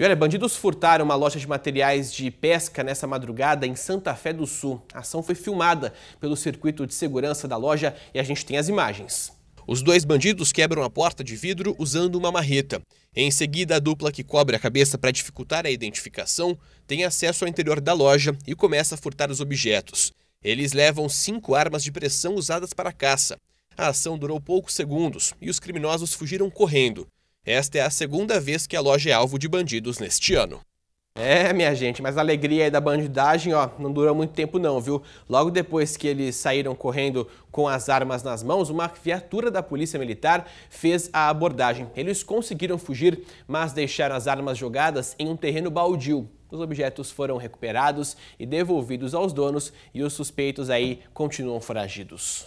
E olha, bandidos furtaram uma loja de materiais de pesca nessa madrugada em Santa Fé do Sul. A ação foi filmada pelo circuito de segurança da loja e a gente tem as imagens. Os dois bandidos quebram a porta de vidro usando uma marreta. Em seguida, a dupla que cobre a cabeça para dificultar a identificação tem acesso ao interior da loja e começa a furtar os objetos. Eles levam cinco armas de pressão usadas para caça. A ação durou poucos segundos e os criminosos fugiram correndo. Esta é a segunda vez que a loja é alvo de bandidos neste ano. É, minha gente, mas a alegria aí da bandidagem, ó, não durou muito tempo não, viu? Logo depois que eles saíram correndo com as armas nas mãos, uma viatura da Polícia Militar fez a abordagem. Eles conseguiram fugir, mas deixaram as armas jogadas em um terreno baldio. Os objetos foram recuperados e devolvidos aos donos e os suspeitos aí continuam foragidos.